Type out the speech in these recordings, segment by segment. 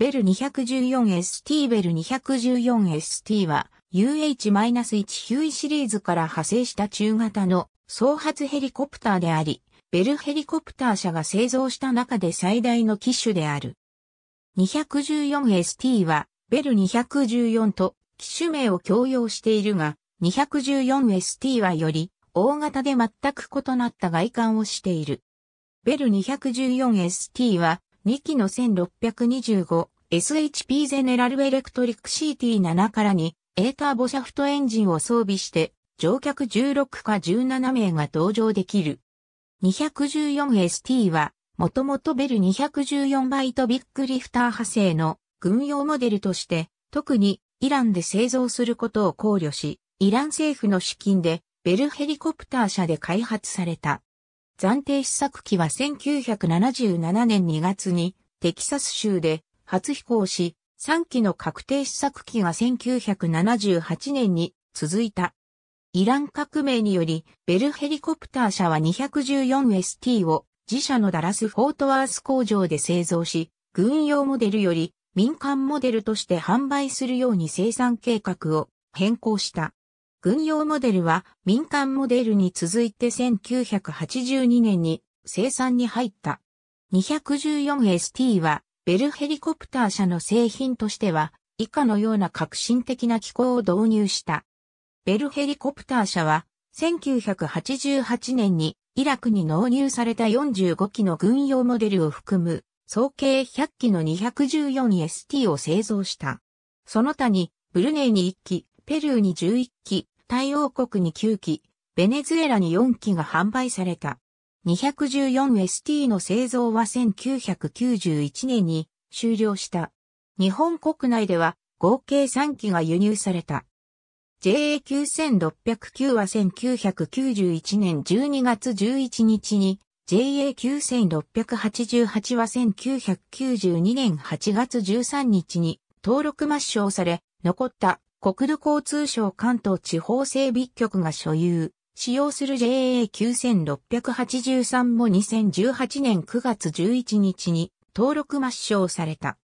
ベル 214ST ベル 214ST は UH-1 ヒューイシリーズから派生した中型の総発ヘリコプターであり、ベルヘリコプター社が製造した中で最大の機種である。214ST はベル214と機種名を共用しているが、214ST はより大型で全く異なった外観をしている。ベル 214ST は2機の 1625SHP ゼネラルエレクトリック CT7 からに A ターボシャフトエンジンを装備して乗客16か17名が搭乗できる。214ST はもともとベル214バイトビッグリフター派生の軍用モデルとして特にイランで製造することを考慮し、イラン政府の資金でベルヘリコプター社で開発された。暫定試作機は1977年2月にテキサス州で初飛行し、3機の確定試作機が1978年に続いた。イラン革命により、ベルヘリコプター社は 214ST を自社のダラス・フォートワース工場で製造し、軍用モデルより民間モデルとして販売するように生産計画を変更した。軍用モデルは民間モデルに続いて1982年に生産に入った。214ST はベルヘリコプター社の製品としては以下のような革新的な機構を導入した。ベルヘリコプター社は1988年にイラクに納入された45機の軍用モデルを含む総計100機の 214ST を製造した。その他にブルネイに1機、ペルーに11機、太陽国に9機、ベネズエラに4機が販売された。214ST の製造は1991年に終了した。日本国内では合計3機が輸入された。JA9609 は1991年12月11日に JA9688 は1992年8月13日に登録抹消され、残った国土交通省関東地方整備局が所有、使用する JA9683 も2018年9月11日に登録抹消された。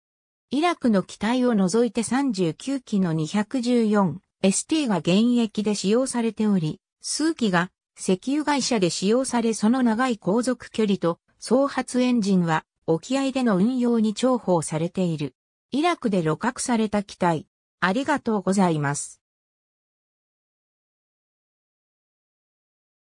イラクの機体を除いて39機の 214ST が現役で使用されており、数機が石油会社で使用されその長い航続距離と総発エンジンは沖合での運用に重宝されている。イラクで露獲された機体、ありがとうございます。